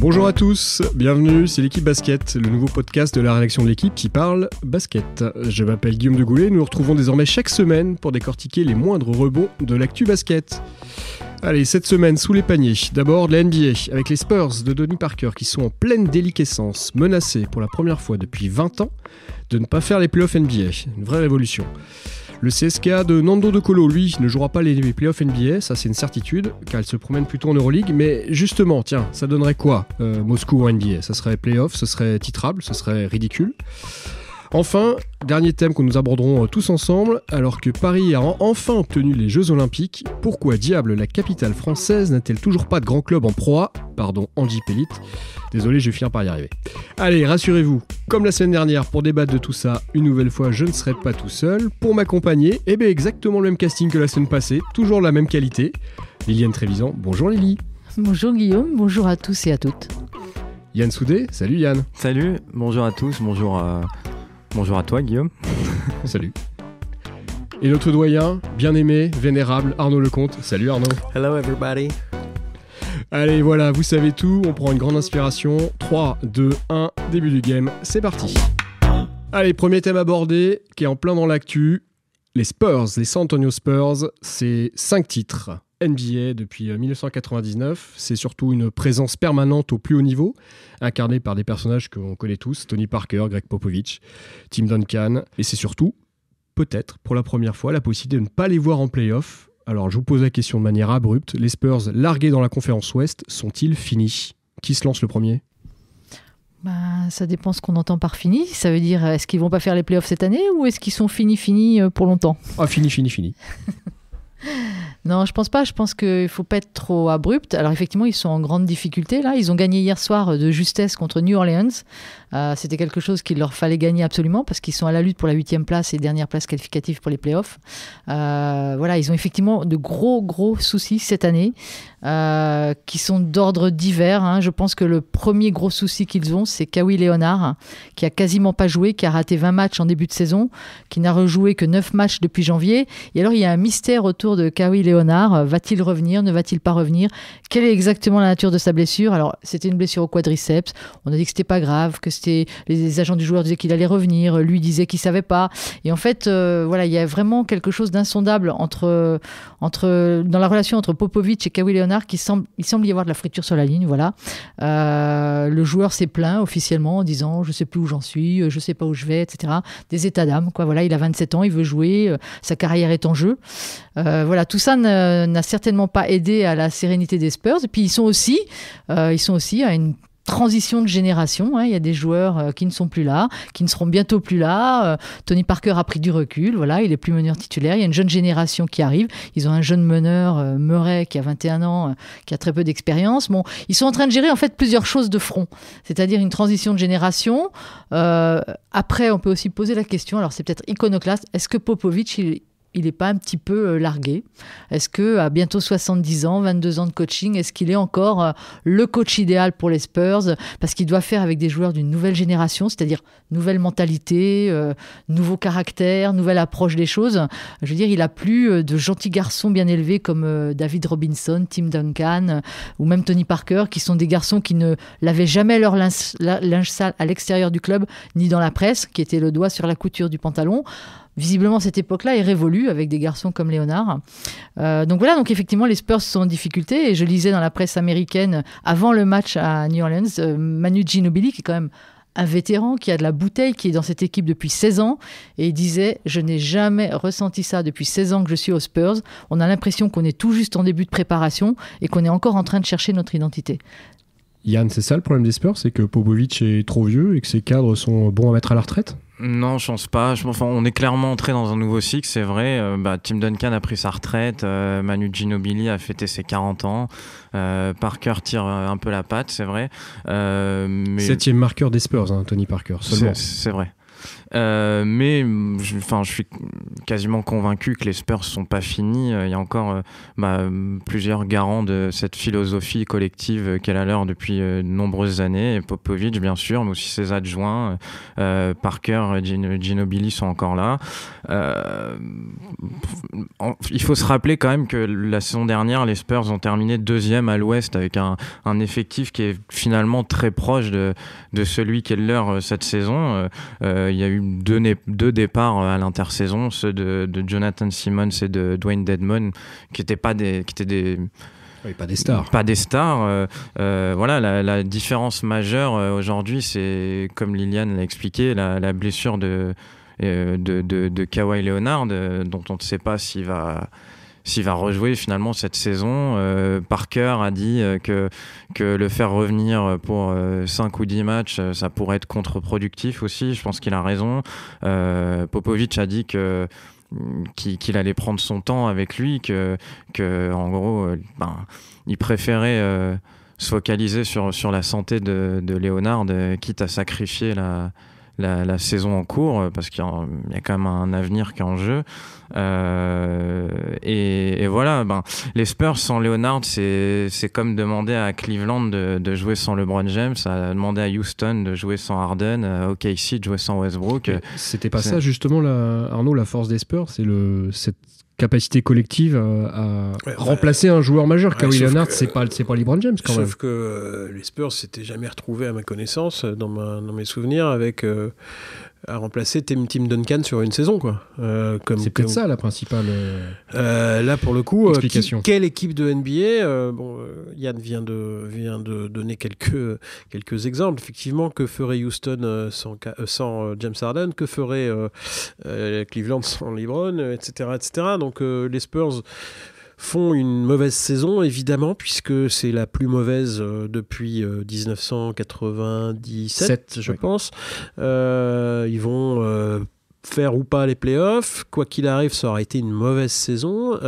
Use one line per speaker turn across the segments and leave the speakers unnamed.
Bonjour à tous, bienvenue, c'est l'équipe basket, le nouveau podcast de la rédaction de l'équipe qui parle basket. Je m'appelle Guillaume de Goulet, nous nous retrouvons désormais chaque semaine pour décortiquer les moindres rebonds de l'actu basket. Allez, cette semaine sous les paniers, d'abord de la NBA avec les Spurs de Donny Parker qui sont en pleine déliquescence, menacés pour la première fois depuis 20 ans de ne pas faire les playoffs NBA, une vraie révolution. Le CSKA de Nando De Colo, lui, ne jouera pas les playoffs NBA, ça c'est une certitude, car il se promène plutôt en Euroleague. Mais justement, tiens, ça donnerait quoi euh, Moscou en NBA Ça serait playoff, ce serait titrable, ce serait ridicule. Enfin, dernier thème que nous aborderons euh, tous ensemble, alors que Paris a enfin obtenu les Jeux Olympiques, pourquoi diable la capitale française n'a-t-elle toujours pas de grand club en proie Pardon, Angie Pellit. Désolé, je vais finir par y arriver. Allez, rassurez-vous, comme la semaine dernière, pour débattre de tout ça, une nouvelle fois, je ne serai pas tout seul. Pour m'accompagner, eh bien exactement le même casting que la semaine passée, toujours la même qualité. Liliane Trévisan,
bonjour Lily. Bonjour Guillaume, bonjour à tous et à toutes.
Yann Soudé, salut Yann. Salut, bonjour à tous, bonjour à Bonjour à toi, Guillaume. Salut.
Et notre doyen, bien aimé, vénérable, Arnaud Lecomte. Salut Arnaud. Hello everybody. Allez, voilà, vous savez tout, on prend une grande inspiration. 3, 2, 1, début du game, c'est parti. Allez, premier thème abordé, qui est en plein dans l'actu, les Spurs, les San Antonio Spurs, c'est 5 titres. NBA depuis 1999. Euh, c'est surtout une présence permanente au plus haut niveau, incarnée par des personnages que l'on connaît tous, Tony Parker, Greg Popovich, Tim Duncan. Et c'est surtout, peut-être, pour la première fois, la possibilité de ne pas les voir en playoff. Alors je vous pose la question de manière abrupte, les Spurs largués dans la conférence Ouest sont-ils finis Qui se lance le premier
bah, ça dépend ce qu'on entend par fini. Ça veut dire, est-ce qu'ils vont pas faire les playoffs cette année ou est-ce qu'ils sont finis, finis euh, pour longtemps Ah, fini, fini, fini. Non, je pense pas. Je pense qu'il faut pas être trop abrupt. Alors effectivement, ils sont en grande difficulté là. Ils ont gagné hier soir euh, de justesse contre New Orleans. Euh, c'était quelque chose qu'il leur fallait gagner absolument parce qu'ils sont à la lutte pour la huitième place et dernière place qualificative pour les playoffs. Euh, voilà, ils ont effectivement de gros gros soucis cette année. Euh, qui sont d'ordre divers. Hein. Je pense que le premier gros souci qu'ils ont, c'est Kawhi Leonard, qui a quasiment pas joué, qui a raté 20 matchs en début de saison, qui n'a rejoué que 9 matchs depuis janvier. Et alors, il y a un mystère autour de Kawhi Leonard. Va-t-il revenir Ne va-t-il pas revenir Quelle est exactement la nature de sa blessure Alors, c'était une blessure au quadriceps. On a dit que c'était pas grave, que c'était les agents du joueur disaient qu'il allait revenir, lui disait qu'il savait pas. Et en fait, euh, voilà, il y a vraiment quelque chose d'insondable entre, entre dans la relation entre Popovic et Kawhi Leonard semble, il semble y avoir de la friture sur la ligne. Voilà. Euh, le joueur s'est plaint officiellement en disant je sais plus où j'en suis, euh, je sais pas où je vais, etc. Des états d'âme. Quoi. Voilà, il a 27 ans, il veut jouer, euh, sa carrière est en jeu. voilà, tout ça n'a certainement pas aidé à la sérénité des Spurs. Et puis ils sont aussi, ils sont aussi à une transition de génération. Hein. Il y a des joueurs euh, qui ne sont plus là, qui ne seront bientôt plus là. Euh, Tony Parker a pris du recul. Voilà, il est plus meneur titulaire. Il y a une jeune génération qui arrive. Ils ont un jeune meneur, euh, Murray, qui a 21 ans, qui a très peu d'expérience. Bon, ils sont en train de gérer en fait plusieurs choses de front, c'est-à-dire une transition de génération. après, on peut aussi poser la question. Alors, c'est peut-être iconoclaste. Est-ce que Popovic, il, il n'est pas un petit peu euh, largué Est-ce que à bientôt 70 ans, 22 ans de coaching, est-ce qu'il est encore euh, le coach idéal pour les Spurs Parce qu'il doit faire avec des joueurs d'une nouvelle génération, c'est-à-dire nouvelle mentalité, euh, nouveau caractère, nouvelle approche des choses. Je veux dire, il a plus de gentils garçons bien élevés comme David Robinson, Tim Duncan ou même Tony Parker, qui sont des garçons qui ne lavaient jamais leur linge, linge sale à l'extérieur du club ni dans la presse, qui étaient le doigt sur la couture du pantalon visiblement, cette époque-là est révolue avec des garçons comme Léonard. Euh, donc voilà, donc effectivement, les Spurs sont en difficulté. Et je lisais dans la presse américaine, avant le match à New Orleans, euh, Manu Ginobili, qui est quand même un vétéran qui a de la bouteille, qui est dans cette équipe depuis 16 ans, et il disait Je n'ai jamais ressenti ça depuis 16 ans que je suis aux Spurs. On a l'impression qu'on est tout juste en début de préparation et qu'on est encore en train de chercher notre identité.
Yann, c'est ça le problème des Spurs, c'est que Popovic est trop vieux et que ses cadres sont bons à mettre à la retraite
non, je pense pas. on est clairement entré dans un nouveau cycle, c'est vrai. Euh, bah, Tim Duncan a pris sa retraite, euh, Manu Ginobili a fêté ses 40 ans, euh, Parker tire un peu la patte, c'est vrai. mais... Septième
marqueur des Spurs, hein, Tony Parker, seulement. C'est
vrai. Euh, mais je, je suis quasiment convaincu que les Spurs sont pas finis. Euh, il y a encore euh, bah, plusieurs garants de cette philosophie collective qu'elle a l'heure depuis de nombreuses années. Popovic, bien sûr, mais aussi ses adjoints. Parker, Ginobili sont encore là. il faut se rappeler quand même que la saison dernière, les Spurs ont terminé deuxième à l'Ouest avec un, effectif qui est finalement très proche de, de celui est leur cette saison. il y a eu deux, départs euh, à l'intersaison, ceux de, Jonathan Simmons et de Dwayne Dedmon, qui n'étaient pas des, qui étaient des des stars. Pas des stars. Euh, euh, voilà, la, différence majeure aujourd'hui, c'est comme Liliane l'a expliqué, la, blessure de, de, de, de Kawhi Leonard, dont on ne sait pas s'il va s'il va rejouer finalement cette saison. Euh, Parker a dit euh, que, que le faire revenir pour 5 euh, ou 10 matchs, ça pourrait être contre-productif aussi. Je pense qu'il a raison. Popovic a dit que mm, qu'il allait prendre son temps avec lui, que, que en gros, ben, il préférait se focaliser sur, sur la santé de, de Léonard, quitte à sacrifier la, la, la, saison en cours, euh, parce qu'il y, a quand même un avenir qui est en jeu. Euh, et, voilà, ben, les Spurs sans Leonard, c'est comme demander à Cleveland de, de, jouer sans LeBron James, à demander à Houston de jouer sans Harden, à euh, OKC de jouer sans Westbrook. C'était pas ça justement,
là, Arnaud, la force des Spurs, c'est le cette capacité collective euh, à, bah, remplacer un joueur majeur. Ouais, Kawhi Leonard, c'est pas, c'est pas LeBron James quand même. Sauf
que euh, les Spurs s'étaient jamais retrouvés, à ma connaissance, dans, ma, dans mes souvenirs, avec euh, à remplacer Tim, Tim Duncan sur une saison. quoi. Euh,
comme, c'est peut-être ça la principale euh,
euh, Là, pour le coup, quelle équipe de NBA bon, Yann vient de, vient de donner quelques, quelques exemples. Effectivement, que ferait Houston sans, sans James Harden Que ferait Cleveland sans LeBron Etc. etc. Donc les Spurs font une mauvaise saison, évidemment, puisque c'est la plus mauvaise euh, depuis 1997, euh, je pense. Euh, ils vont faire ou pas les playoffs. Quoi qu'il arrive, ça aurait été une mauvaise saison.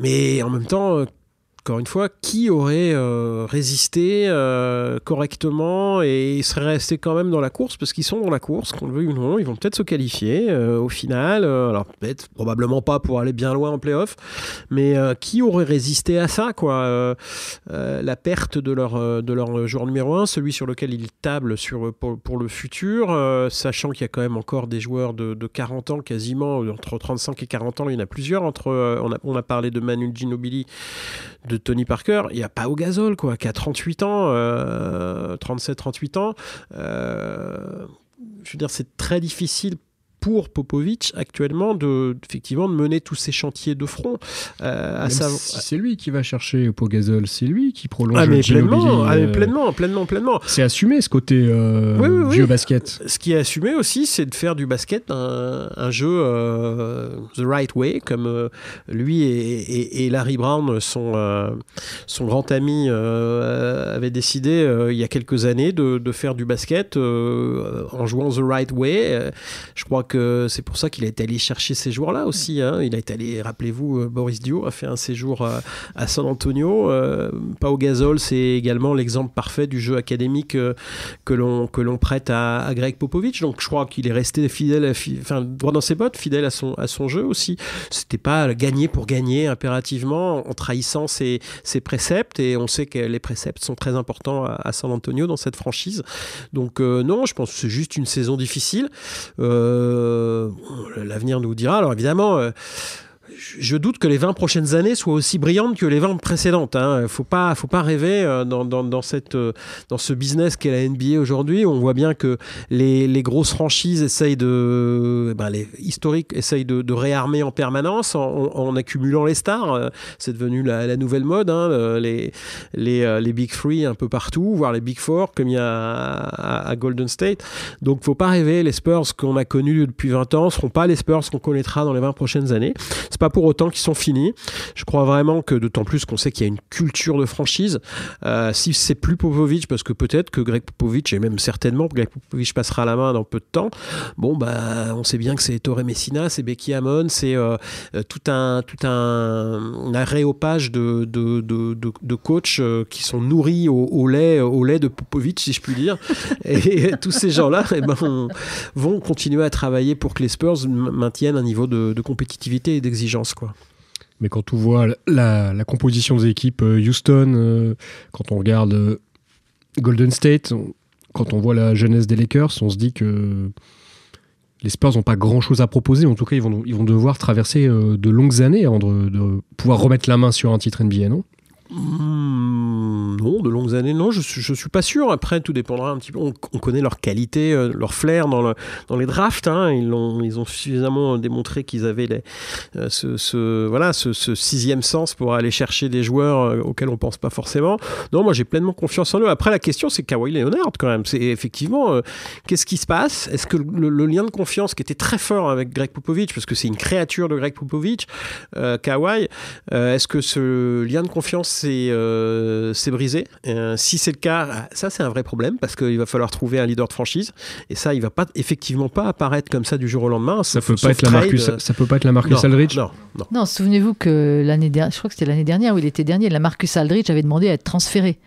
mais en même temps, encore une fois, qui aurait euh, résisté euh, correctement et serait resté quand même dans la course Parce qu'ils sont dans la course, qu'on le veuille ou non, ils vont peut-être se qualifier euh, au final. alors peut-être, probablement pas pour aller bien loin en playoff, mais qui aurait résisté à ça quoi La perte de leur, de leur joueur numéro 1, celui sur lequel ils tablent sur, pour, le futur, sachant qu'il y a quand même encore des joueurs de, 40 ans quasiment, entre 35 et 40 ans, il y en a plusieurs. Entre, on a, on, a, parlé de Manuel Ginobili, de Tony Parker, il n'y a pas au gazole, quoi, qui a 38 ans, 37-38 euh, ans. Euh, je veux dire, c'est très difficile pour Popovic actuellement de effectivement de mener tous ces chantiers de front. Euh, c'est lui
qui va chercher pour c'est lui qui prolonge ah, le pleinement, ah, euh, pleinement,
pleinement, pleinement.
C'est assumé ce côté euh, vieux basket.
Ce qui est assumé aussi, c'est de faire du basket un, jeu euh, the right way, comme lui et, Larry Brown, son son grand ami, avait décidé il y a quelques années de, de faire du basket en jouant the right way. je crois que c'est pour ça qu'il a été allé chercher ces joueurs-là aussi. Hein. Il a été allé, rappelez-vous, euh, Boris Dio a fait un séjour à, San Antonio. Euh, Pau Gasol, c'est également l'exemple parfait du jeu académique euh, que l'on que l'on prête à, Greg Popovich. Donc je crois qu'il est resté fidèle, enfin droit dans ses bottes, fidèle à son à son jeu aussi. C'était pas gagner pour gagner impérativement en trahissant ses, ses, préceptes et on sait que les préceptes sont très importants à, à San Antonio dans cette franchise. Donc euh, non, je pense que c'est juste une saison difficile. Euh, euh, oh, l'avenir nous dira. Alors évidemment, euh, je doute que les 20 prochaines années soient aussi brillantes que les 20 précédentes. Il hein. ne faut pas, faut pas rêver euh, euh, dans, ce business qu'est la NBA aujourd'hui. On voit bien que les, grosses franchises essayent de. Eh ben, les historiques essayent de, réarmer en permanence en, accumulant les stars. C'est devenu la, nouvelle mode. Hein, les, euh, les, Big Three un peu partout, voire les Big Four comme il y a à, Golden State. Donc il ne faut pas rêver. Les Spurs qu'on a connus depuis 20 ans ne seront pas les Spurs qu'on connaîtra dans les 20 prochaines années pas pour autant qu'ils sont finis. Je crois vraiment que, d'autant plus qu'on sait qu'il y a une culture de franchise, euh, si c'est plus Popovic, parce que peut-être que Greg Popovic, et même certainement Greg Popovic passera la main dans peu de temps, bon, bah, on sait bien que c'est Toré Messina, c'est Becky ammon c'est euh, euh, tout un, tout un, un de, de, de, coachs qui sont nourris au, lait, au lait de Popovic, si je puis dire. et, tous ces gens-là et eh ben, vont continuer à travailler pour que les Spurs maintiennent un niveau de, de compétitivité et d'exigence
mais quand on voit la, composition des équipes euh, Houston, euh, quand on regarde euh, Golden State, quand on voit la jeunesse des Lakers, on se dit que les Spurs n'ont pas grand-chose à proposer. En tout cas, ils vont, devoir traverser de longues années avant de, de pouvoir remettre la main sur un titre NBA,
non Hmm, non, de longues années, non, je ne suis pas sûr. Après, tout dépendra un petit peu. On, connaît leur qualité, euh, leur flair dans, les drafts. Hein. Ils, ont, suffisamment démontré qu'ils avaient euh, ce, sixième sens pour aller chercher des joueurs euh, auxquels on ne pense pas forcément. Non, moi j'ai pleinement confiance en eux. Après, la question, c'est Kawhi Leonard quand même. C'est effectivement, qu'est-ce qui se passe Est-ce que le, lien de confiance qui était très fort avec Greg Popovich, parce que c'est une créature de Greg Popovich, Kawhi, est-ce que ce lien de confiance euh, c'est brisé. Euh, si c'est le cas, ça c'est un vrai problème parce qu'il va falloir trouver un leader de franchise et ça il va pas effectivement pas apparaître comme ça du jour au lendemain. Ça peut pas être la Marcus, ça, peut pas être la Marcus Aldridge. Non,
non. souvenez-vous que l'année dernière, je crois que c'était l'année dernière où il était dernier, la Marcus Aldridge avait demandé à être transférée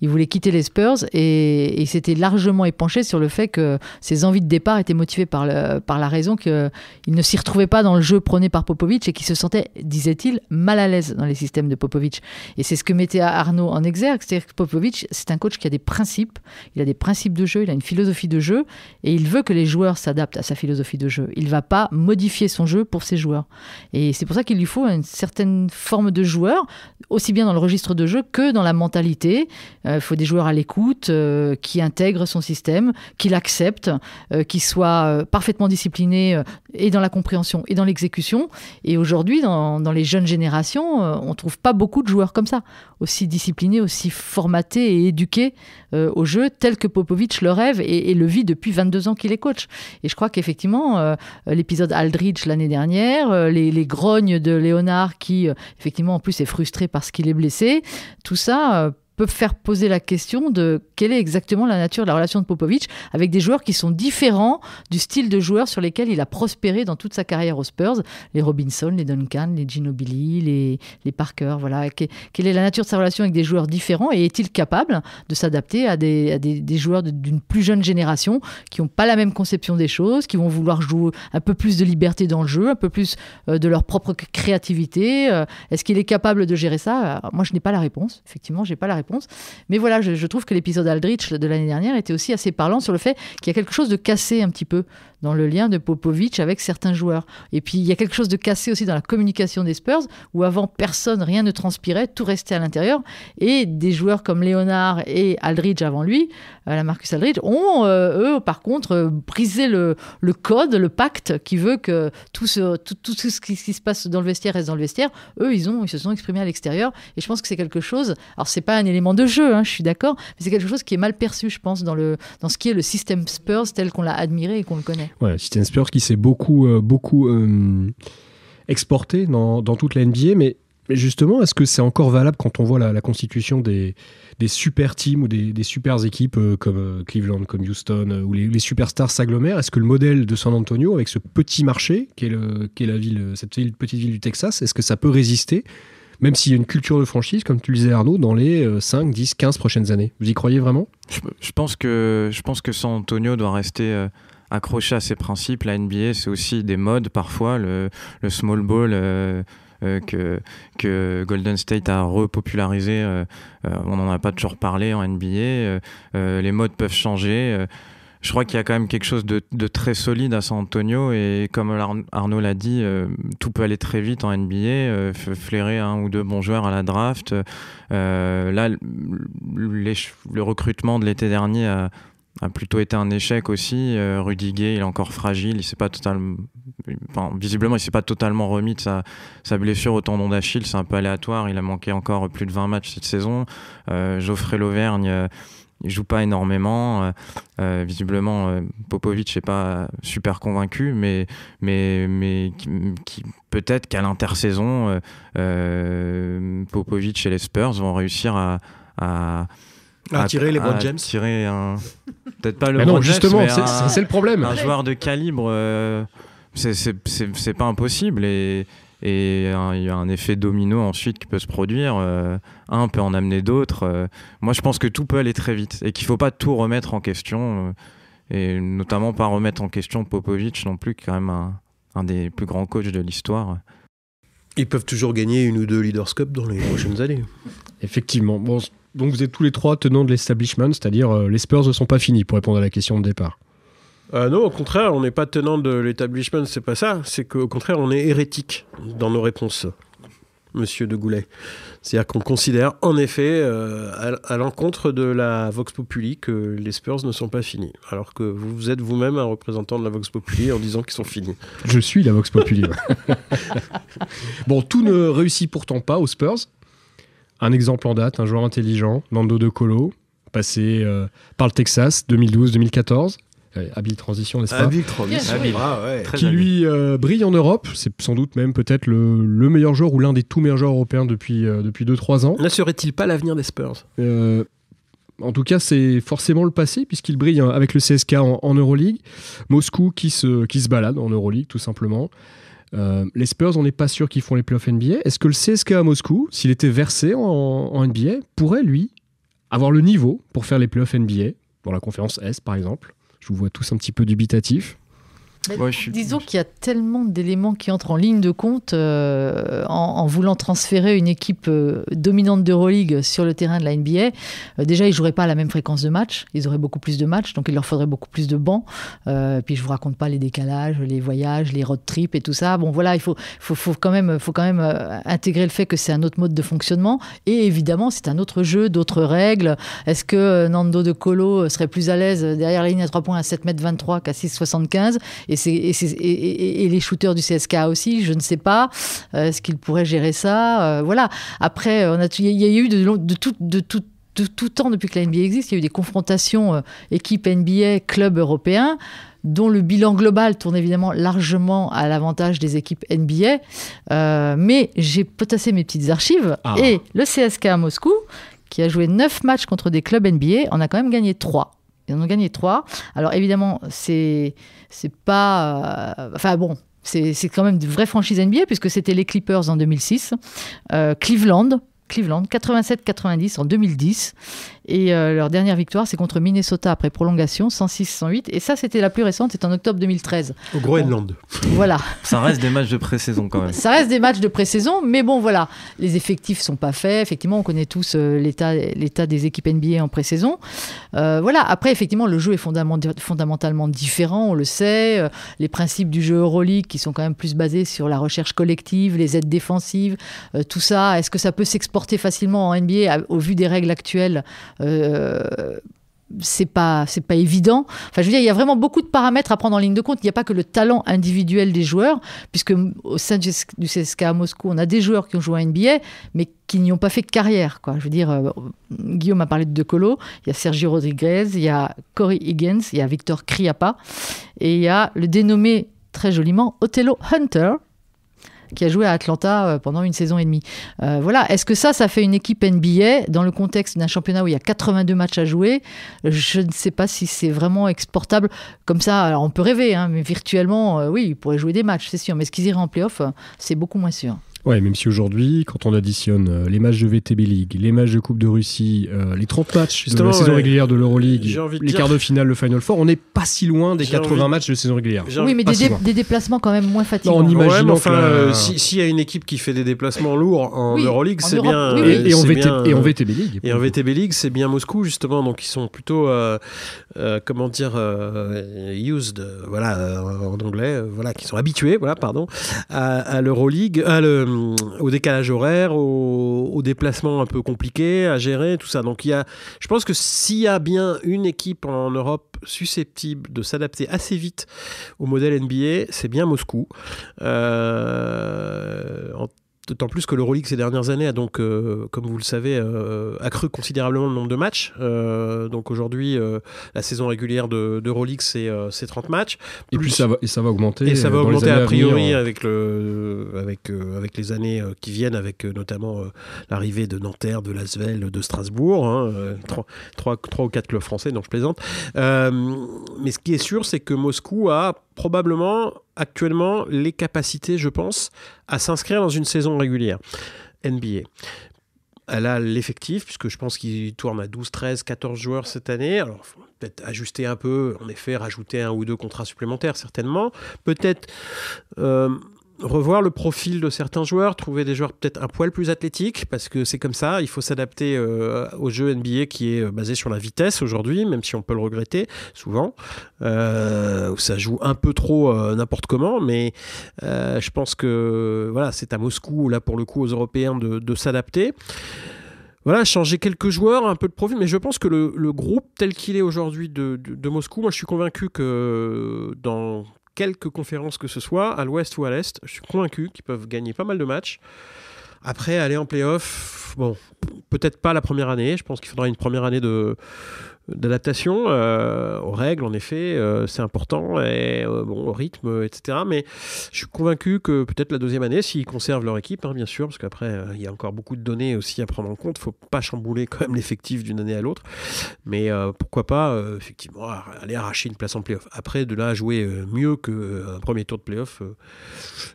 il voulait quitter les Spurs et, il s'était largement épanché sur le fait que ses envies de départ étaient motivées par, la raison qu'il ne s'y retrouvait pas dans le jeu prôné par Popovic et qu'il se sentait, disait-il, mal à l'aise dans les systèmes de Popovic. Et c'est ce que mettait Arnaud en exergue, c'est-à-dire que Popovic, c'est un coach qui a des principes, il a des principes de jeu, il a une philosophie de jeu et il veut que les joueurs s'adaptent à sa philosophie de jeu. Il ne va pas modifier son jeu pour ses joueurs. Et c'est pour ça qu'il lui faut une certaine forme de joueur, aussi bien dans le registre de jeu que dans la mentalité. Il euh, faut des joueurs à l'écoute, euh, qui intègrent son système, qui l'acceptent, euh, qui soient parfaitement disciplinés et dans la compréhension et dans l'exécution. Et aujourd'hui, dans, dans, les jeunes générations, on ne trouve pas beaucoup de joueurs comme ça, aussi disciplinés, aussi formatés et éduqués au jeu, tel que Popovic le rêve et, le vit depuis 22 ans qu'il est coach. Et je crois qu'effectivement, l'épisode Aldridge l'année dernière, les, les, grognes de Léonard qui, effectivement, en plus est frustré parce qu'il est blessé, tout ça peut faire poser la question de quelle est exactement la nature de la relation de Popovic avec des joueurs qui sont différents du style de joueurs sur lesquels il a prospéré dans toute sa carrière aux Spurs, les Robinson, les Duncan, les Ginobili, les, les Parker, voilà. Quelle est la nature de sa relation avec des joueurs différents et est-il capable de s'adapter à des, à des, joueurs d'une plus jeune génération qui n'ont pas la même conception des choses, qui vont vouloir jouer un peu plus de liberté dans le jeu, un peu plus euh, de leur propre créativité euh? Est-ce qu'il est capable de gérer ça euh, Moi, je n'ai pas la réponse. Effectivement, j'ai pas la réponse. Mais voilà, je, je trouve que l'épisode Aldrich de l'année dernière était aussi assez parlant sur le fait qu'il y a quelque chose de cassé un petit peu dans le lien de Popovic avec certains joueurs. Et puis il y a quelque chose de cassé aussi dans la communication des Spurs, où avant personne, rien ne transpirait, tout restait à l'intérieur. Et des joueurs comme Léonard et Aldridge avant lui, euh, la Marcus Aldridge, ont euh, eux par contre euh, brisé le, code, le pacte qui veut que tout ce, tout, ce qui, qui, se passe dans le vestiaire reste dans le vestiaire. Eux, ils, ont, ils se sont exprimés à l'extérieur. Et je pense que c'est quelque chose, alors c'est pas un élément de jeu, hein, je suis d'accord, mais c'est quelque chose qui est mal perçu, je pense, dans, le, dans ce qui est le système Spurs tel qu'on l'a admiré et qu'on le connaît.
Voilà, Citizen Spurs qui s'est beaucoup, euh, beaucoup euh, exporté dans, toute la NBA, mais, justement, est-ce que c'est encore valable quand on voit la, constitution des, super teams ou des, super équipes euh, comme Cleveland, comme Houston, ou les, superstars s'agglomèrent Est-ce que le modèle de San Antonio, avec ce petit marché qui est la ville, cette petite ville du Texas, est-ce que ça peut résister même s'il y a une culture de franchise, comme tu le disais Arnaud, dans les 5, 10, 15 prochaines années. Vous y croyez vraiment
pense que, je pense que San Antonio doit rester accroché à ces principes. La NBA, c'est aussi des modes parfois, le, small ball. Euh, euh, que, que, Golden State a repopularisé, euh, on n'en a pas toujours parlé en NBA, les modes peuvent changer. je crois qu'il y a quand même quelque chose de, très solide à San Antonio et comme Arnaud l'a dit, tout peut aller très vite en NBA, flairer un ou deux bons joueurs à la draft. là, le recrutement de l'été dernier a a plutôt été un échec aussi. Euh, Rudiger, il est encore fragile, il pas totalement, visiblement, il s'est pas totalement remis de sa, blessure au tendon d'Achille. C'est un peu aléatoire. Il a manqué encore plus de 20 matchs cette saison. Euh, Geoffrey Lauvergne. Euh, il joue pas énormément. Euh, visiblement, Popovic n'est pas super convaincu, mais, mais, mais peut-être qu'à l'intersaison, Popovic et les Spurs vont réussir à à, tirer les de James tirer un peut-être pas le mais non justement c'est le problème un joueur de calibre euh, c'est pas impossible et et il y a un effet domino ensuite qui peut se produire. Euh, un peut en amener d'autres. Euh. moi, je pense que tout peut aller très vite et qu'il ne faut pas tout remettre en question, euh, et notamment pas remettre en question Popovic non plus, qui est quand même un, un des plus grands coachs de l'histoire. Ils peuvent toujours gagner une ou deux Leaders Cup dans les prochaines années.
Effectivement. Bon, donc vous êtes tous les trois tenants de l'establishment, c'est-à-dire euh, les Spurs ne sont pas finis pour répondre à la question de départ.
Euh, non, au contraire, on n'est pas tenant de l'établissement, c'est pas ça. C'est qu'au contraire, on est hérétique dans nos réponses, monsieur de Goulet. C'est-à-dire qu'on considère en effet, euh, à, l'encontre de la Vox Populi, que les Spurs ne sont pas finis. Alors que vous êtes vous-même un représentant de la Vox Populi en disant qu'ils sont finis.
Je suis la Vox Populi.
bon, tout ne réussit pourtant pas aux Spurs.
Un exemple en date, un joueur intelligent, Nando De Colo, passé euh, par le Texas 2012-2014. Euh, habile transition, n'est-ce pas Habile transition. Ah oui. qui lui euh, brille en Europe. C'est sans doute même peut-être le, meilleur joueur ou l'un des tout meilleurs joueurs européens depuis 2-3 ans.
Ne serait-il pas l'avenir des Spurs
en tout cas, c'est forcément le passé, puisqu'il brille hein, avec le CSK en, en Euroleague. Moscou qui se, qui se balade en Euroleague, tout simplement. Euh, les Spurs, on n'est pas sûr qu'ils font les playoffs NBA. Est-ce que le CSK à Moscou, s'il était versé en, NBA, pourrait lui avoir le niveau pour faire les playoffs NBA pour la conférence S par exemple Je vous vois tous un petit peu dubitatifs.
Disons qu'il y a tellement d'éléments qui entrent en ligne de compte euh, en, voulant transférer une équipe euh, dominante d'Euroleague sur le terrain de la NBA. Euh, déjà, ils joueraient pas à la même fréquence de match. Ils auraient beaucoup plus de matchs, donc il leur faudrait beaucoup plus de bancs. puis je vous raconte pas les décalages, les voyages, les road trips et tout ça. Bon, voilà, il faut, faut quand même, faut quand même intégrer le fait que c'est un autre mode de fonctionnement. Et évidemment, c'est un autre jeu, d'autres règles. Est-ce que Nando de Colo serait plus à l'aise derrière la ligne à 3 points à 7 m 23 qu'à 6,75 et, les shooters du CSK aussi, je ne sais pas, euh, est-ce qu'ils pourraient gérer ça euh, Voilà. Après, euh, il y, a eu de, tout, de temps depuis que la NBA existe, il y a eu des confrontations équipe NBA, club européen, dont le bilan global tourne évidemment largement à l'avantage des équipes NBA. mais j'ai potassé mes petites archives ah. et le CSK à Moscou, qui a joué 9 matchs contre des clubs NBA, en a quand même gagné 3. Ils en ont gagné trois. Alors évidemment, c'est pas. Euh, enfin bon, c'est quand même de vraies franchises NBA puisque c'était les Clippers en 2006, euh, Cleveland. Cleveland, 87-90 en 2010, et euh, leur dernière victoire, c'est contre Minnesota après prolongation, 106-108. Et ça, c'était la plus récente, c'est en octobre 2013.
Au Groenland. voilà. Ça reste des matchs de pré-saison quand même. Ça
reste des matchs de pré-saison, mais bon, voilà. Les effectifs sont pas faits. Effectivement, on connaît tous euh, l'état des équipes NBA en pré-saison. Euh, voilà. Après, effectivement, le jeu est fondamentalement différent, on le sait. Les principes du jeu Euroleague qui sont quand même plus basés sur la recherche collective, les aides défensives, tout ça. Est-ce que ça peut s'exporter facilement en NBA au vu des règles actuelles euh, c'est pas c'est pas évident. Enfin, je veux dire, il y a vraiment beaucoup de paramètres à prendre en ligne de compte. Il n'y a pas que le talent individuel des joueurs, puisque au sein du CSK à Moscou, on a des joueurs qui ont joué à NBA, mais qui n'y ont pas fait de carrière. Quoi. Je veux dire, euh, Guillaume a parlé de De Colo, il y a Sergi Rodriguez, il y a Corey Higgins, il y a Victor Kriapa, et il y a le dénommé très joliment Othello Hunter, qui a joué à Atlanta euh, pendant une saison et demie. Euh, voilà, est-ce que ça, ça fait une équipe NBA dans le contexte d'un championnat où il y a 82 matchs à jouer Je ne sais pas si c'est vraiment exportable comme ça. on peut rêver, hein, mais virtuellement, euh, oui, ils pourraient jouer des matchs, c'est sûr. Mais est-ce qu'ils iraient en playoff C'est beaucoup moins sûr.
Ouais, même si aujourd'hui, quand on additionne euh, les matchs de VTB League, les matchs de Coupe de Russie, euh, les 30 matchs de la saison régulière de l'Euroleague, les quarts de finale, le Final Four, on n'est pas si loin des 80 matchs de saison régulière. Oui, mais des,
déplacements quand même moins fatigants. On
en euh,
s'il y a une équipe qui fait des déplacements lourds en Euroleague, c'est bien, Et, en VTB League. Et en VTB League, c'est bien Moscou justement, donc ils sont plutôt euh, comment dire, euh, used, voilà, euh, en anglais, voilà, qui sont habitués, voilà, pardon, à, l'Euroleague, au décalage horaire, au, au, déplacement un peu compliqué à gérer, tout ça. Donc, il y a, je pense que s'il y a bien une équipe en Europe susceptible de s'adapter assez vite au modèle NBA, c'est bien Moscou. en D'autant plus que l'Euroleague ces dernières années a donc, euh, comme vous le savez, euh, accru considérablement le nombre de matchs. Euh, donc aujourd'hui, la saison régulière de de c'est 30 matchs.
Et puis ça va, et ça va augmenter. Et ça va augmenter a priori
avec, le, avec, avec les années qui viennent, avec notamment l'arrivée de Nanterre, de Lasvel, de Strasbourg. Hein, trois 3, ou quatre clubs français, non je plaisante. mais ce qui est sûr, c'est que Moscou a probablement actuellement les capacités, je pense, à s'inscrire dans une saison régulière NBA. Elle a l'effectif, puisque je pense qu'il tourne à 12, 13, 14 joueurs cette année. Alors, peut-être ajuster un peu, en effet, rajouter un ou deux contrats supplémentaires, certainement. Peut-être euh, revoir le profil de certains joueurs, trouver des joueurs peut-être un poil plus athlétiques, parce que c'est comme ça, il faut s'adapter euh, au jeu NBA qui est euh, basé sur la vitesse aujourd'hui, même si on peut le regretter souvent, euh, où ça joue un peu trop n'importe comment, mais je pense que voilà, c'est à Moscou, là pour le coup aux Européens, de, s'adapter voilà, changer quelques joueurs, un peu de profil, mais je pense que le, groupe tel qu'il est aujourd'hui de, Moscou, moi je suis convaincu que dans quelques conférences que ce soit, à l'ouest ou à l'est. Je suis convaincu qu'ils peuvent gagner pas mal de matchs. Après, aller en playoff, bon, peut-être pas la première année. Je pense qu'il faudra une première année d'adaptation euh, aux règles en effet euh, c'est important et euh, bon au rythme etc mais je suis convaincu que peut-être la deuxième année s'ils conservent leur équipe hein, bien sûr parce qu'après il y a encore beaucoup de données aussi à prendre en compte Il faut pas chambouler quand même l'effectif d'une année à l'autre mais pourquoi pas effectivement aller arracher une place en playoff après de là à jouer mieux qu'un premier tour de playoff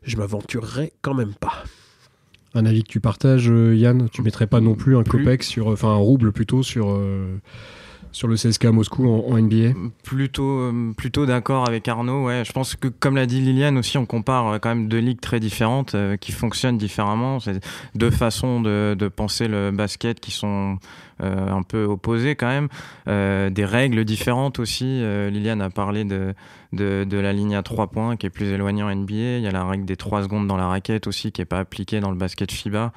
je m'aventurerai quand même pas
un avis que tu partages, euh, Yann Tu mettrais pas non plus un plus. sur, euh, enfin un rouble plutôt sur euh, sur le CSKA Moscou en, NBA
Plutôt, euh, plutôt d'accord avec Arnaud. Ouais. Je pense que, comme l'a dit Liliane aussi, on compare euh, quand même deux ligues très différentes euh, qui fonctionnent différemment. C'est deux façons de, penser le basket qui sont un peu opposées quand même. des règles différentes aussi. Liliane a parlé de, de, la ligne à trois points qui est plus éloignée en NBA. Il y a la règle des trois secondes dans la raquette aussi qui n'est pas appliquée dans le basket FIBA.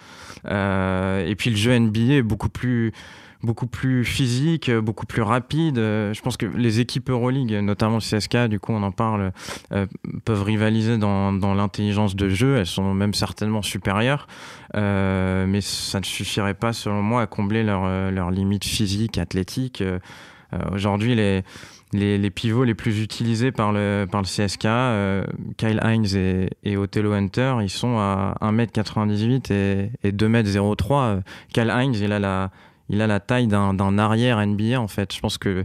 et puis le jeu NBA est beaucoup plus beaucoup plus physique, euh, beaucoup plus rapide. Euh, je pense que les équipes Euroleague, notamment le CSK, du coup on en parle, euh, peuvent rivaliser dans, l'intelligence de jeu. Elles sont même certainement supérieures, mais ça ne suffirait pas selon moi à combler leurs limites physiques, athlétiques. Aujourd'hui, les, les, pivots les plus utilisés par le, par le CSK, Kyle Hines et, et, Othello Hunter, ils sont à 1m98 et, et 2m03. Kyle Hines, il a la, il a la taille d'un arrière NBA en fait. Je pense que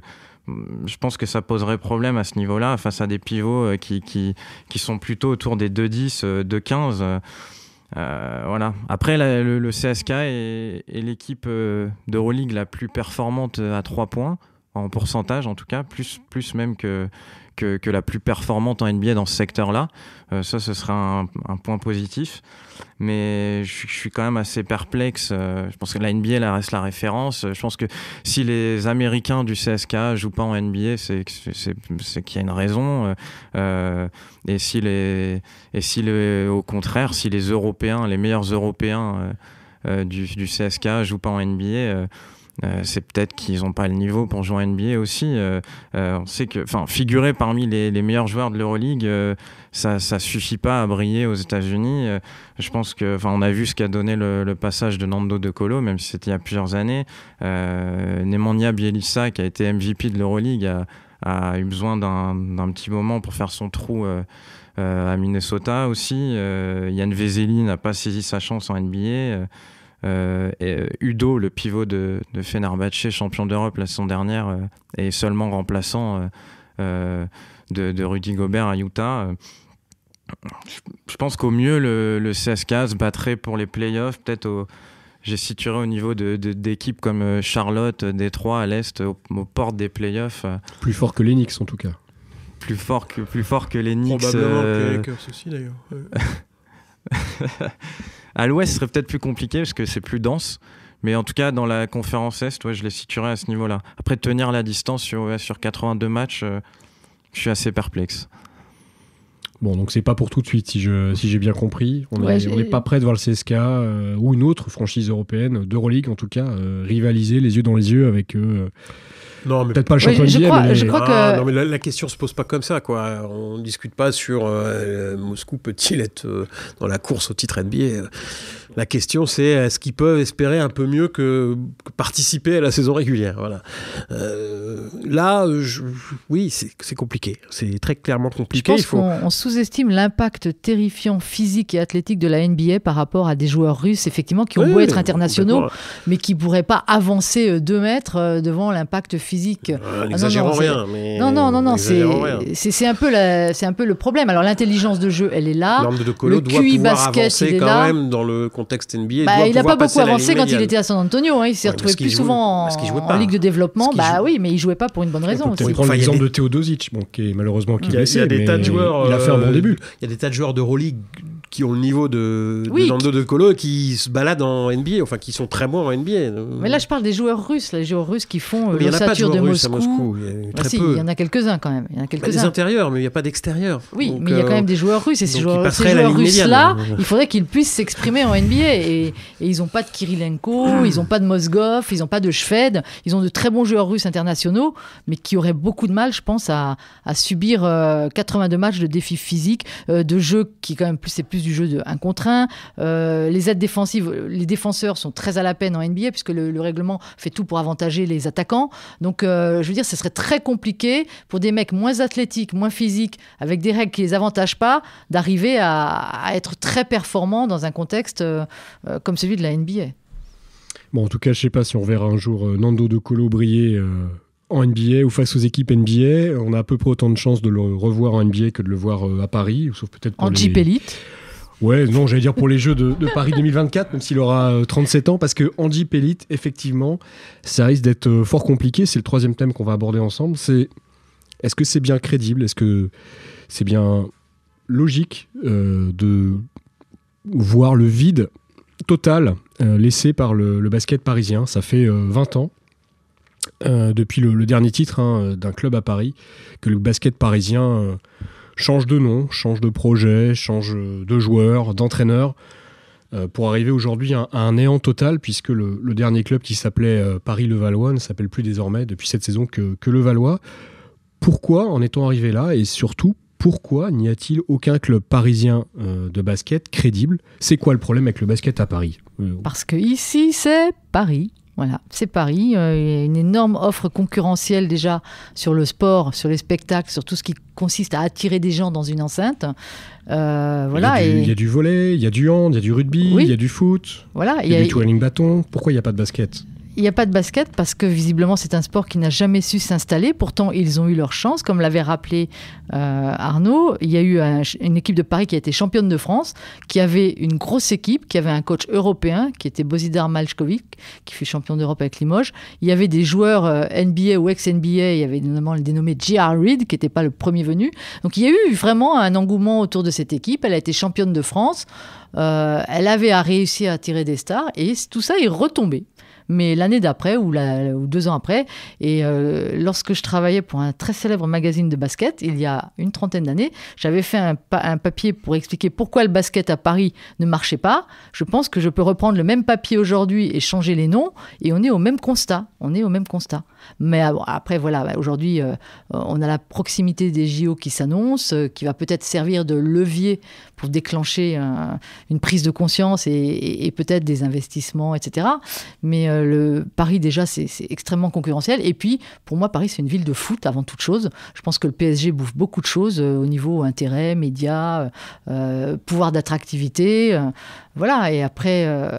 je pense que ça poserait problème à ce niveau-là face à des pivots euh, qui, sont plutôt autour des 2-10, 2-15. Euh, euh, voilà. Après, le, CSK est, l'équipe de la plus performante à 3 points en pourcentage en tout cas, plus, plus même que, que, la plus performante en NBA dans ce secteur-là. Euh, ça, ce sera un, point positif. Mais je, suis quand même assez perplexe. Euh, je pense que la NBA reste la référence. Je pense que si les Américains du CSK jouent pas en NBA, c'est qu'il y a une raison. Euh, et si, les, et si le, au contraire, si les Européens, les meilleurs Européens du, du CSK jouent pas en NBA euh, c'est peut-être qu'ils n'ont pas le niveau pour jouer en NBA aussi. Euh, euh, on sait que, enfin, figurer parmi les, meilleurs joueurs de l'Euroleague, ça, ne suffit pas à briller aux États-Unis. je pense que, on a vu ce qu'a donné le, passage de Nando De Colo, même si c'était il y a plusieurs années. Nemanja Bielissa, qui a été MVP de l'Euroleague, a, eu besoin d'un petit moment pour faire son trou. à Minnesota aussi, Yann Vezeli n'a pas saisi sa chance en NBA. Euh, euh, Udo, le pivot de, de Fenerbahce, champion d'Europe la saison dernière, et euh, seulement remplaçant de, Rudy Gobert à Utah. Je, pense qu'au mieux, le, le, CSK se battrait pour les playoffs. Peut-être, j'ai situé au niveau d'équipes comme Charlotte, Détroit, à l'Est, aux, portes des playoffs. Plus fort que l'Enix, en tout cas. Plus fort que, plus fort que l'Enix. Probablement que les Lakers aussi, d'ailleurs. À l'ouest, ce serait peut-être plus compliqué parce que c'est plus dense. Mais en tout cas, dans la conférence Est, je les situerais à ce niveau-là. Après, tenir la distance sur, 82 matchs, euh, je suis assez perplexe.
Bon, donc c'est pas pour tout de suite, si j'ai si bien compris. On n'est pas prêt de voir le CSK euh, ou une autre franchise européenne, d'Euroleague en tout cas, euh, rivaliser les yeux dans les yeux avec eux non, mais peut-être pas le champion ah,
non, mais la, question question se pose pas comme ça, quoi. On discute pas sur euh, Moscou peut-il être euh, dans la course au titre NBA. Euh. La question, c'est est-ce qu'ils peuvent espérer un peu mieux que, participer à la saison régulière Voilà. Euh, là, oui, c'est compliqué. C'est très clairement compliqué. on,
sous-estime l'impact terrifiant physique et athlétique de la NBA par rapport à des joueurs russes, effectivement, qui ont beau être internationaux, mais qui ne pourraient pas avancer euh, deux mètres euh, devant l'impact physique. Ah, non, non, Non, non, non, c'est un, peu un peu le problème. Alors, l'intelligence de jeu, elle est là. De le QI doit basket, avancer quand même
dans le contexte NBA. il n'a bah, pas beaucoup avancé quand il était
à San Antonio. Hein. Il s'est retrouvé plus souvent en, Ligue de développement. Bah oui, mais il jouait pas pour une bonne raison. On prendre l'exemple de
Teodosic, bon, qui est malheureusement qui a des Il a fait un bon euh, début.
Il y a des tas de joueurs de Euroleague qui ont le niveau de, oui, de de Colo et qui se baladent en NBA, enfin qui sont très bons en NBA. Euh. Mais
là, je parle des joueurs russes, les joueurs russes qui font euh, l'ossature de, Moscou. Il, y bah il y en a quelques-uns quand même. Il y en a quelques bah, des
intérieurs, mais il n'y a pas d'extérieur. Oui, mais il y a quand euh, même des joueurs russes et ces joueurs, russes-là, il
faudrait qu'ils puissent s'exprimer en NBA. Et, ils n'ont pas de Kirilenko, ils n'ont pas de Mosgov, ils n'ont pas de Schved, ils ont de très bons joueurs russes internationaux, mais qui auraient beaucoup de mal, je pense, à, à subir 82 euh, matchs de défis physiques, de jeux qui quand même c'est plus du jeu de 1 contre 1. Euh, les aides défensives, les défenseurs sont très à la peine en NBA puisque le, règlement fait tout pour avantager les attaquants. Donc, euh, je veux dire, ce serait très compliqué pour des mecs moins athlétiques, moins physiques, avec des règles qui les avantagent pas, d'arriver à, être très performant dans un contexte euh, comme celui de la NBA.
Bon, en tout cas, je sais pas si on verra un jour Nando de Colo briller en NBA ou face aux équipes NBA, on a à peu près autant de chances de le revoir en NBA que de le voir à Paris, sauf peut-être en les... Jeep Elite. Ouais, non, j'allais dire pour les Jeux de, Paris 2024, même s'il aura 37 euh, ans, parce que Andy Pellit, effectivement, ça risque d'être euh, fort compliqué. C'est le troisième thème qu'on va aborder ensemble. C'est est-ce que c'est bien crédible Est-ce que c'est bien logique euh, de voir le vide total laissé par le, basket parisien Ça fait 20 ans depuis le, dernier titre hein, d'un club à Paris que le basket parisien change de nom, change de projet, change de joueur, d'entraîneur, euh, pour arriver aujourd'hui à, un néant total, puisque le, dernier club qui s'appelait euh, Paris-Levallois ne s'appelle plus désormais depuis cette saison que, que Levallois. Pourquoi en est-on arrivé là Et surtout, pourquoi n'y a-t-il aucun club parisien euh, de basket crédible C'est quoi le problème avec le basket à Paris
Parce que ici, c'est Paris. Voilà, c'est Paris. Euh, il y a une énorme offre concurrentielle déjà sur le sport, sur les spectacles, sur tout ce qui consiste à attirer des gens dans une enceinte. Euh, voilà. Il y, a
du volley, il y a du hand, il y a du rugby, il y a du foot. Voilà. Il y, a, du twirling bâton. Pourquoi il n'y a pas de basket
il n'y a pas de basket parce que visiblement c'est un sport qui n'a jamais su s'installer. Pourtant, ils ont eu leur chance, comme l'avait rappelé euh, Arnaud. Il y a eu une équipe de Paris qui a été championne de France, qui avait une grosse équipe, qui avait un coach européen, qui était Bozidar Maljkovic, qui fut champion d'Europe avec Limoges. Il y avait des joueurs euh, NBA ou ex-NBA. Il y avait notamment le dénommé J.R. Reed, qui n'était pas le premier venu. Donc il y a eu vraiment un engouement autour de cette équipe. Elle a été championne de France. Euh, elle avait réussi à tirer des stars et tout ça est retombé mais l'année d'après ou, deux ans après. Et euh, lorsque je travaillais pour un très célèbre magazine de basket, il y a une trentaine d'années, j'avais fait un, un, papier pour expliquer pourquoi le basket à Paris ne marchait pas. Je pense que je peux reprendre le même papier aujourd'hui et changer les noms, et on est au même constat. On est au même constat. Mais après, voilà, bah, aujourd'hui, euh, euh, on a la proximité des JO qui s'annonce, euh, qui va peut-être servir de levier pour déclencher une prise de conscience et, peut-être des investissements, etc. Mais le Paris, déjà, c'est extrêmement concurrentiel. Et puis, pour moi, Paris, c'est une ville de foot avant toute chose. Je pense que le PSG bouffe beaucoup de choses au niveau intérêt, médias, pouvoir d'attractivité. Voilà, et après, euh,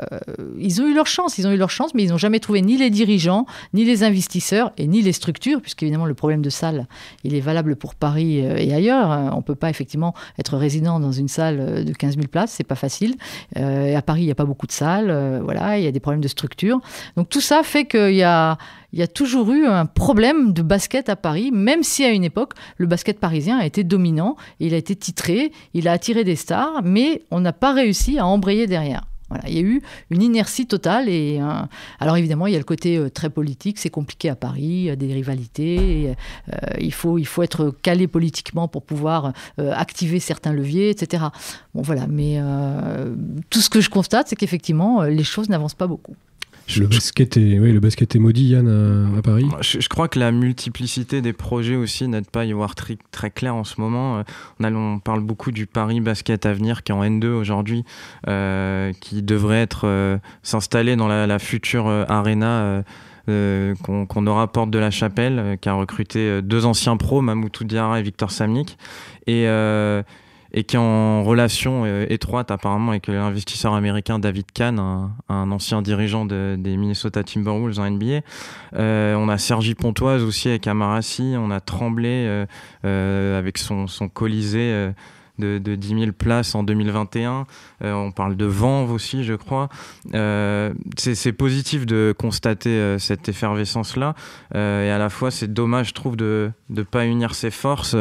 ils ont eu leur chance, ils ont eu leur chance, mais ils n'ont jamais trouvé ni les dirigeants, ni les investisseurs, et ni les structures, puisqu'évidemment, le problème de salle, il est valable pour Paris euh, et ailleurs. Euh, on ne peut pas effectivement être résident dans une salle de 15 000 places, c'est pas facile. à Paris, il n'y a pas beaucoup de salles, voilà, il y a des problèmes de structure. Donc tout ça fait qu'il y a, il y a toujours eu un problème de basket à Paris, même si à une époque, le basket parisien a été dominant, il a été titré, il a attiré des stars, mais on n'a pas réussi à embrayer derrière. il y a eu une inertie totale. Et alors évidemment, il y a le côté euh, très politique. C'est compliqué à Paris, il y a des rivalités. Euh, il faut il faut être calé politiquement pour pouvoir euh, activer certains leviers, etc. Bon voilà, mais tout ce que je constate, c'est qu'effectivement, les choses n'avancent pas beaucoup
le, basket est, oui, le basket est maudit, Yann, à, Paris.
Je, crois que la multiplicité des projets aussi n'aide pas à y voir très, clair en ce moment. Euh, on, parle beaucoup du Paris Basket Avenir qui est en N2 aujourd'hui, euh, qui devrait euh, s'installer dans la, future arena. qu'on aura aura Porte de la Chapelle, qui a recruté deux anciens pros, Mamoutou Diarra et Victor Samnik. Et et qui est en relation euh, étroite apparemment avec l'investisseur américain David Kahn, un, ancien dirigeant des Minnesota Timberwolves en NBA. Euh, on a Sergi Pontoise aussi avec Amarasi, on a Tremblay euh, avec son, son colisée de, 10 000 places en 2021. Euh, on parle de Vanves aussi, je crois. Euh, c'est positif de constater euh, cette effervescence-là. et à la fois, c'est dommage, je trouve, de ne pas unir ses forces.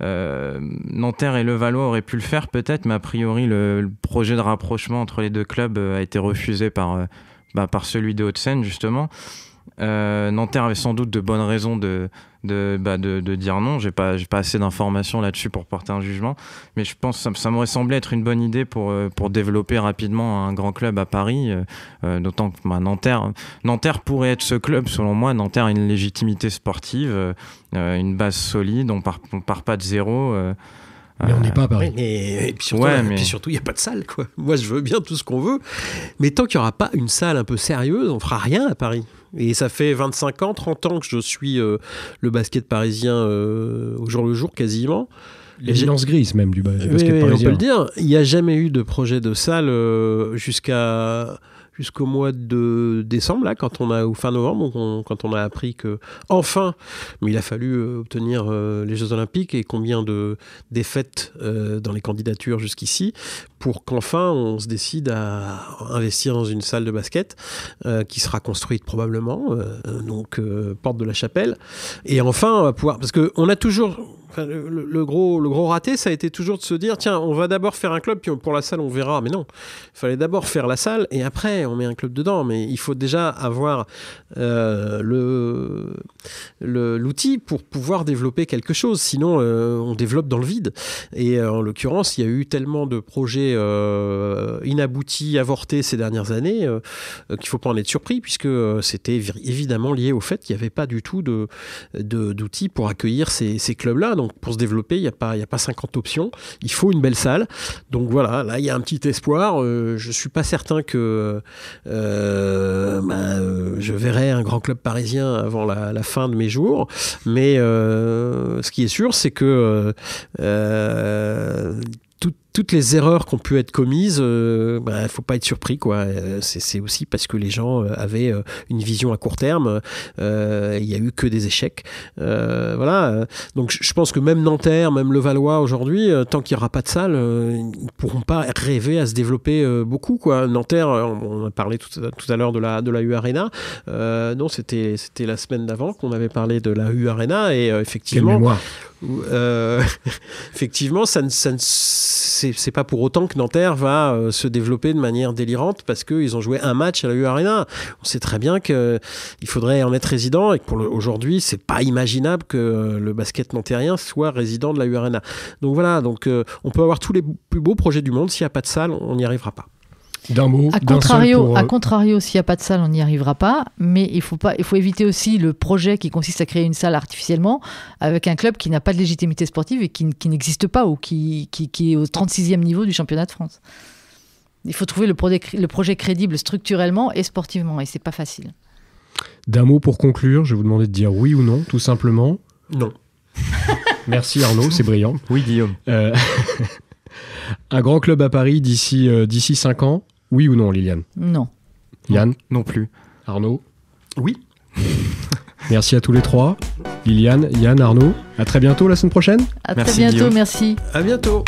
Nanterre et Levallois auraient pu le faire peut-être, mais a priori, le, projet de rapprochement entre les deux clubs a été refusé par, bah, par celui de Haute-Seine, justement. Nanterre avait sans doute de bonnes raisons de bah, de, dire non. J'ai pas, pas assez d'informations là-dessus pour porter un jugement, mais je pense que ça, m'aurait semblé être une bonne idée pour, euh, pour développer rapidement un grand club à Paris, euh, euh, d'autant que bah, Nanterre, pourrait être ce club, selon moi. Nanterre a une légitimité sportive, une base solide, on part, pas de zéro. mais on n'est pas à Paris. et puis
surtout, il n'y a pas de salle. Quoi. Moi, je veux bien tout ce qu'on veut. Mais tant qu'il n'y aura pas une salle un peu sérieuse, on fera rien à Paris. Et ça fait 25 ans, 30 ans que je suis euh, le basket parisien euh, au jour le jour quasiment. L'évidence grises,
même du, basket parisien. On peut le
dire, il n'y a jamais eu de projet de salle euh, jusqu'à jusqu'au mois de décembre, là, quand on a, ou fin novembre, quand on a appris que, enfin, mais il a fallu euh, obtenir euh, les Jeux Olympiques et combien de défaites euh, dans les candidatures jusqu'ici, pour qu'enfin on se décide à investir dans une salle de basket qui sera construite probablement, donc porte de la chapelle. Et enfin, on va pouvoir, parce qu'on a toujours le, gros, le gros raté, ça a été toujours de se dire tiens, on va d'abord faire un club, puis pour la salle, on verra. Mais non, il fallait d'abord faire la salle, et après, on met un club dedans. Mais il faut déjà avoir euh, le l'outil pour pouvoir développer quelque chose. Sinon, euh, on développe dans le vide. Et euh, en l'occurrence, il y a eu tellement de projets inaboutis, avortés ces dernières années, qu'il ne faut pas en être surpris, puisque c'était évidemment lié au fait qu'il n'y avait pas du tout d'outils de, d'outils pour accueillir ces clubs-là. Donc pour se développer, il n'y a, pas, a pas 50 options. Il faut une belle salle. Donc voilà, là, il y a un petit espoir. Euh, je ne suis pas certain que euh, ben, euh, je verrai un grand club parisien avant la, la fin de mes jours. Mais ce qui est sûr, c'est que... Tout, toutes les erreurs qui ont pu être commises, il euh, ne bah, faut pas être surpris. quoi. Euh, c'est aussi parce que les gens euh, avaient une vision à court terme. Il n'y a eu que des échecs. voilà. Donc je pense que même Nanterre, même Levallois aujourd'hui, tant qu'il n'y aura pas de salle, ils ne pourront pas rêver à se développer beaucoup. Quoi. Nanterre, on, a parlé tout, à l'heure de la, de la U Arena. non, c'était la semaine d'avant qu'on avait parlé de la U Arena. Et effectivement, effectivement, ça ça ne c'est pas pour autant que Nanterre va euh, se développer de manière délirante parce qu'ils ont joué un match à la U Arena. On sait très bien qu'il euh, faudrait en être résident et pour qu'aujourd'hui, c'est pas imaginable que euh, le basket nanterrien soit résident de la URNA. Donc voilà, donc, on peut avoir tous les plus beaux projets du monde. S'il n'y a pas de salle, on n'y arrivera pas. D'un mot. À contrario, à euh,
contrario, s'il n'y a pas de salle, on n'y arrivera pas. Mais il faut pas, il faut éviter aussi le projet qui consiste à créer une salle artificiellement avec un club qui n'a pas de légitimité sportive et qui, n'existe pas ou qui, est au 36e niveau du championnat de France. Il faut trouver le projet, le projet crédible structurellement et sportivement, et c'est pas facile.
D'un mot pour conclure, je vais vous demander de dire oui ou non, tout simplement. Non. Merci Arnaud, c'est brillant. Oui Guillaume. Euh, un grand club à Paris d'ici euh, d'ici 5 ans, oui ou non, Liliane Non. Yann Non plus. Arnaud Oui. merci à tous les trois. Liliane, Yann, Arnaud. À très bientôt la semaine prochaine. À très bientôt,
merci. À bientôt.